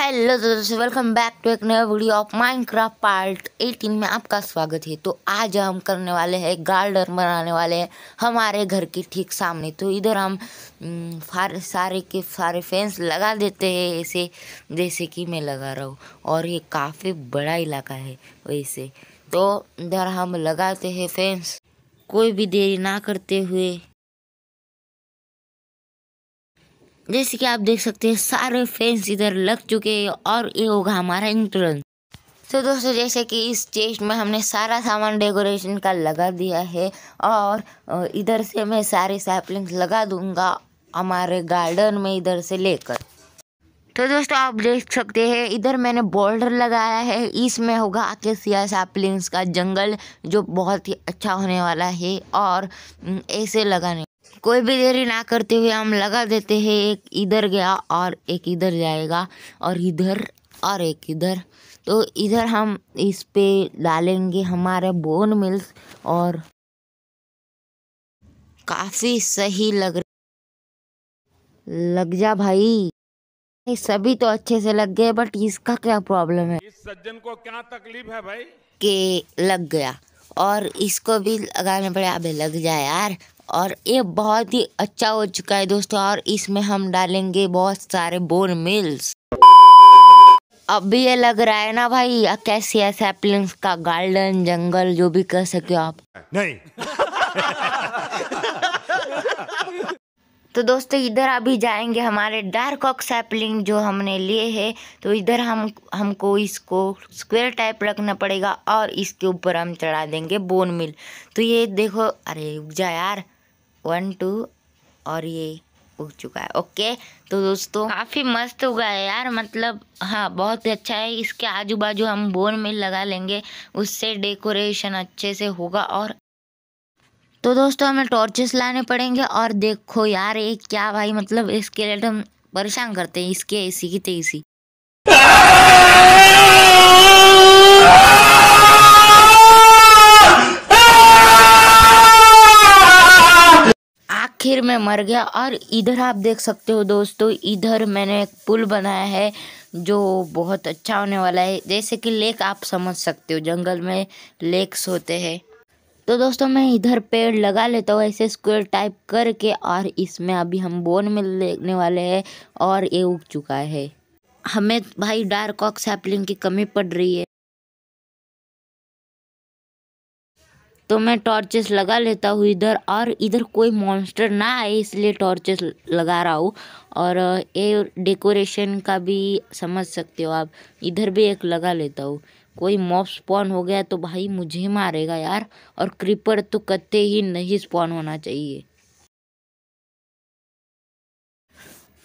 Hello दोस्तों welcome back to एक नया वीडियो ऑफ माइनक्राफ्ट पार्ट 18 में आपका स्वागत है तो आज हम करने वाले हैं गार्डन बनाने वाले हैं हमारे घर के ठीक सामने तो इधर हम हम्म, सारे के सारे फैंस लगा देते हैं ऐसे जैसे कि मैं लगा रहा हूँ और ये काफ़ी बड़ा इलाका है वैसे तो इधर हम लगाते हैं फैंस कोई भी देरी ना करते हुए जैसे कि आप देख सकते हैं सारे फैंस इधर लग चुके हैं और ये होगा हमारा एंट्रेंस तो दोस्तों जैसे कि इस चेस्ट में हमने सारा सामान डेकोरेशन का लगा दिया है और इधर से मैं सारे सैपलिंग्स लगा दूंगा हमारे गार्डन में इधर से लेकर तो दोस्तों आप देख सकते हैं इधर मैंने बॉर्डर लगाया है इसमें होगा सिया सैपलिंग्स का जंगल जो बहुत ही अच्छा होने वाला है और ऐसे लगाने कोई भी देरी ना करते हुए हम लगा देते हैं एक इधर गया और एक इधर जाएगा और इधर और एक इधर तो इधर हम इस पे डालेंगे हमारे बोन मिल्स और काफ़ी सही लग लग जा भाई सभी तो अच्छे से लग गए बट इसका क्या प्रॉब्लम है इस सज्जन को क्या तकलीफ है भाई के लग गया और इसको भी लगाने पड़े अबे लग जा यार और ये बहुत ही अच्छा हो चुका है दोस्तों और इसमें हम डालेंगे बहुत सारे बोन मिल्स अब भी ये लग रहा है ना भाई कैसी सैपलिंग्स का गार्डन जंगल जो भी कह सके आप नहीं तो दोस्तों इधर अभी जाएंगे हमारे डार्क ऑक सैपलिंग जो हमने लिए हैं तो इधर हम हमको इसको स्क्वायर टाइप रखना पड़ेगा और इसके ऊपर हम चढ़ा देंगे बोन मिल तो ये देखो अरे उग जा यार वन टू और ये उग चुका है ओके तो दोस्तों काफ़ी मस्त उगा है यार मतलब हाँ बहुत अच्छा है इसके आजू बाजू हम बोन मिल लगा लेंगे उससे डेकोरेशन अच्छे से होगा और तो दोस्तों हमें टॉर्चेस लाने पड़ेंगे और देखो यार ये क्या भाई मतलब इसके लिए हम परेशान करते हैं इसके ऐसी की तेजी तो आखिर में मर गया और इधर आप देख सकते हो दोस्तों इधर मैंने एक पुल बनाया है जो बहुत अच्छा होने वाला है जैसे कि लेक आप समझ सकते हो जंगल में लेक्स होते हैं तो दोस्तों मैं इधर पेड़ लगा लेता हूँ ऐसे स्क्वेयर टाइप करके और इसमें अभी हम बोन में लेने वाले हैं और ये उग चुका है हमें भाई डार्क ऑक्स की कमी पड़ रही है तो मैं टॉर्चेस लगा लेता हूँ इधर और इधर कोई मॉन्स्टर ना आए इसलिए टॉर्चेस लगा रहा हूँ और ये डेकोरेशन का भी समझ सकते हो आप इधर भी एक लगा लेता हूँ कोई मॉप स्पॉन हो गया तो भाई मुझे मारेगा यार और क्रीपर तो कत्ते ही नहीं स्पॉन होना चाहिए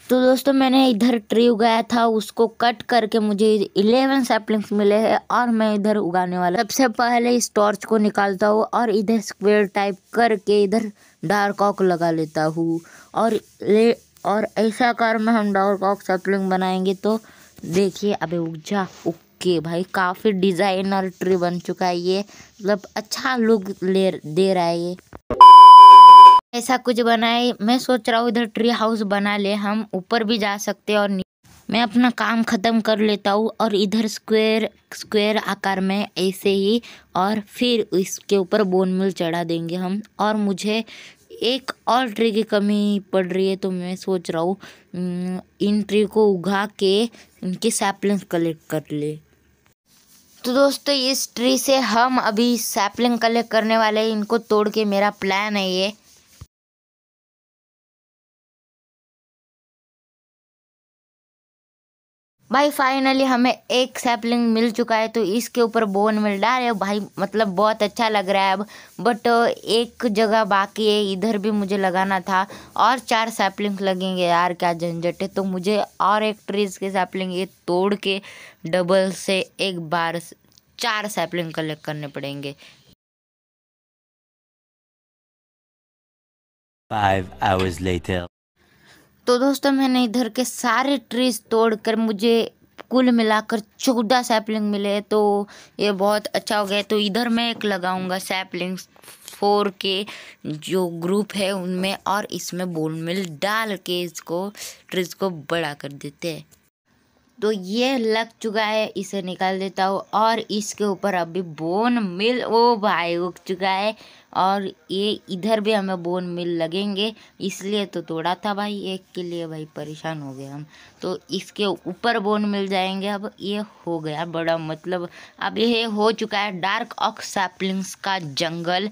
तो दोस्तों मैंने इधर ट्री उगाया था उसको कट करके मुझे इलेवन सैपलिंग्स मिले हैं और मैं इधर उगाने वाला सबसे पहले इस टॉर्च को निकालता हूँ और इधर स्क्वेयर टाइप करके इधर डार्क ऑक लगा लेता हूँ और ले और ऐसा कर में हम डार्क ऑक सैपलिंग बनाएंगे तो देखिए अबे उग जा ओके भाई काफ़ी डिज़ाइनर ट्री बन चुका है ये मतलब अच्छा लुक ले दे रहा है ये ऐसा कुछ बनाए मैं सोच रहा हूँ इधर ट्री हाउस बना ले हम ऊपर भी जा सकते हैं और मैं अपना काम ख़त्म कर लेता हूँ और इधर स्क्वेयर स्क्वेयर आकार में ऐसे ही और फिर इसके ऊपर बोन मिल चढ़ा देंगे हम और मुझे एक और ट्री की कमी पड़ रही है तो मैं सोच रहा हूँ हम्म, इन ट्री को उगा के इनके सैपलिंग कलेक्ट कर ले तो दोस्तों इस ट्री से हम अभी सैपलिंग कलेक्ट करने वाले हैं इनको तोड़ के मेरा प्लान है ये भाई फाइनली हमें एक सैपलिंग मिल चुका है तो इसके ऊपर बोन मिल रहा है भाई मतलब बहुत अच्छा लग रहा है अब बट एक जगह बाकी है इधर भी मुझे लगाना था और चार सैपलिंग लगेंगे यार क्या झंझट है तो मुझे और एक ट्रीज के सैपलिंग ये तोड़ के डबल से एक बार चार सैपलिंग कलेक्ट करने पड़ेंगे Five hours later. तो दोस्तों मैंने इधर के सारे ट्रीज तोड़कर मुझे कुल मिलाकर चौदह सैपलिंग मिले तो ये बहुत अच्छा हो गया तो इधर मैं एक लगाऊंगा सैपलिंग फोर के जो ग्रुप है उनमें और इसमें बोन मिल डाल के इसको ट्रीज को बड़ा कर देते हैं तो ये लग चुका है इसे निकाल देता हूँ और इसके ऊपर अभी बोन मिल ओ भाई उग चुका है और ये इधर भी हमें बोन मिल लगेंगे इसलिए तो तोड़ा था भाई एक के लिए भाई परेशान हो गए हम तो इसके ऊपर बोन मिल जाएंगे अब ये हो गया बड़ा मतलब अब ये हो चुका है डार्क ऑक सैपलिंग्स का जंगल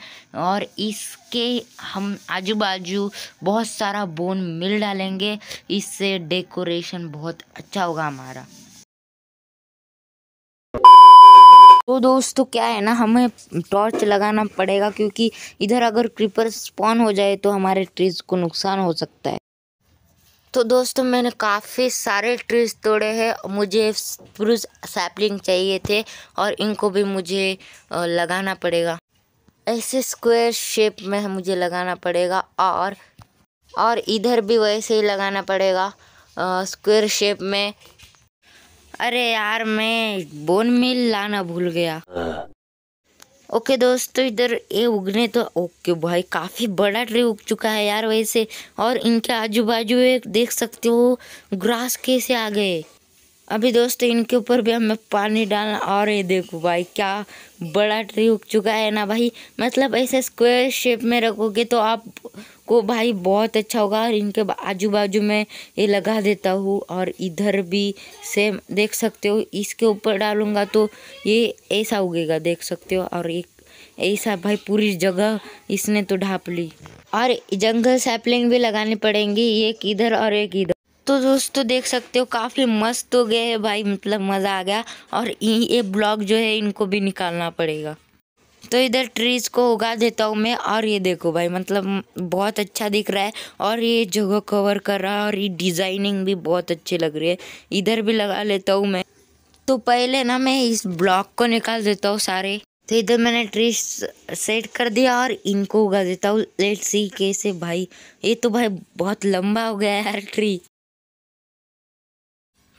और इसके हम आजू बाजू बहुत सारा बोन मिल डालेंगे इससे डेकोरेशन बहुत अच्छा होगा हमारा तो दोस्तों तो क्या है ना हमें टॉर्च लगाना पड़ेगा क्योंकि इधर अगर क्रीपर स्पॉन हो जाए तो हमारे ट्रीज़ को नुकसान हो सकता है तो दोस्तों मैंने काफ़ी सारे ट्रीज तोड़े हैं मुझे स्प्रूज सैपलिंग चाहिए थे और इनको भी मुझे लगाना पड़ेगा ऐसे स्क्वायर शेप में मुझे लगाना पड़ेगा और और इधर भी वैसे ही लगाना पड़ेगा स्क्वायर शेप में अरे यार मैं बोन मिल लाना भूल गया ओके दोस्तों इधर ये उगने तो ओके भाई काफ़ी बड़ा ट्री उग चुका है यार वैसे और इनके आजू बाजू देख सकते हो ग्रास कैसे आ गए अभी दोस्तों इनके ऊपर भी हमें पानी डालना और ये देखो भाई क्या बड़ा ट्री उग चुका है ना भाई मतलब ऐसे स्क्वायर शेप में रखोगे तो आप को भाई बहुत अच्छा होगा और इनके आजू बाजू में ये लगा देता हूँ और इधर भी सेम देख सकते हो इसके ऊपर डालूँगा तो ये ऐसा उगेगा देख सकते हो और एक ऐसा भाई पूरी जगह इसने तो ढाप ली और जंगल सैपलिंग भी लगानी पड़ेंगी एक इधर और एक इधर तो दोस्तों देख सकते हो काफ़ी मस्त हो गए हैं भाई मतलब मज़ा आ गया और ये ब्लॉग जो है इनको भी निकालना पड़ेगा तो इधर ट्रीज को उगा देता हूँ मैं और ये देखो भाई मतलब बहुत अच्छा दिख रहा है और ये जगह कवर कर रहा है और ये डिज़ाइनिंग भी बहुत अच्छी लग रही है इधर भी लगा लेता हूँ मैं तो पहले ना मैं इस ब्लॉक को निकाल देता हूँ सारे तो इधर मैंने ट्रीज सेट कर दिया और इनको उगा देता हूँ लेट सी कैसे भाई ये तो भाई बहुत लंबा हो गया यार ट्री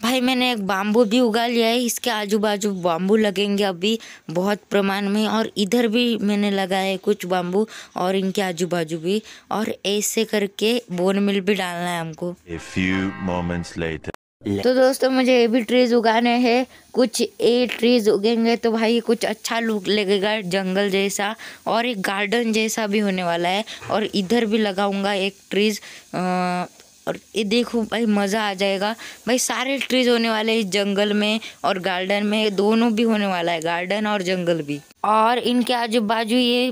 भाई मैंने एक बाम्बू भी उगा लिया है इसके आजू बाजू बाम्बू लगेंगे अभी बहुत प्रमाण में और इधर भी मैंने लगाया है कुछ बाम्बू और इनके आजू बाजू भी और ऐसे करके बोन मिल भी डालना है हमको तो दोस्तों मुझे ये भी ट्रीज उगाने हैं कुछ ए ट्रीज उगेंगे तो भाई कुछ अच्छा लुक लगेगा जंगल जैसा और एक गार्डन जैसा भी होने वाला है और इधर भी लगाऊंगा एक ट्रीज और ये देखो भाई मज़ा आ जाएगा भाई सारे ट्रीज होने वाले हैं जंगल में और गार्डन में दोनों भी होने वाला है गार्डन और जंगल भी और इनके आजू बाजू ये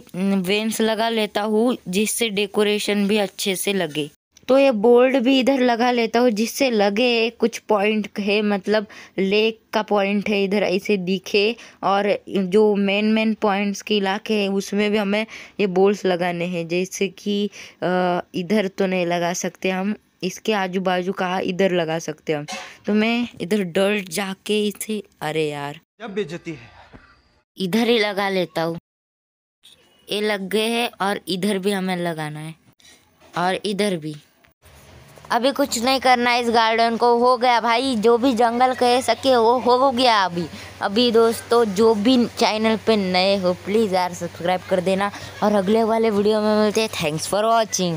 वेंस लगा लेता हूँ जिससे डेकोरेशन भी अच्छे से लगे तो ये बोर्ड भी इधर लगा लेता हूँ जिससे लगे कुछ पॉइंट है मतलब लेक का पॉइंट है इधर ऐसे दिखे और जो मेन मेन पॉइंट्स के इलाके हैं उसमें भी हमें ये बोर्ड्स लगाने हैं जैसे कि इधर तो नहीं लगा सकते हम इसके आजू बाजू कहा इधर लगा सकते हम तो मैं इधर डर जाके इसे अरे यार जब बेचती है इधर ही लगा लेता हूँ ये लग गए है और इधर भी हमें लगाना है और इधर भी अभी कुछ नहीं करना है इस गार्डन को हो गया भाई जो भी जंगल कह सके वो हो गया अभी अभी दोस्तों जो भी चैनल पे नए हो प्लीज़ यार सब्सक्राइब कर देना और अगले वाले वीडियो में मिलते हैं थैंक्स फॉर वॉचिंग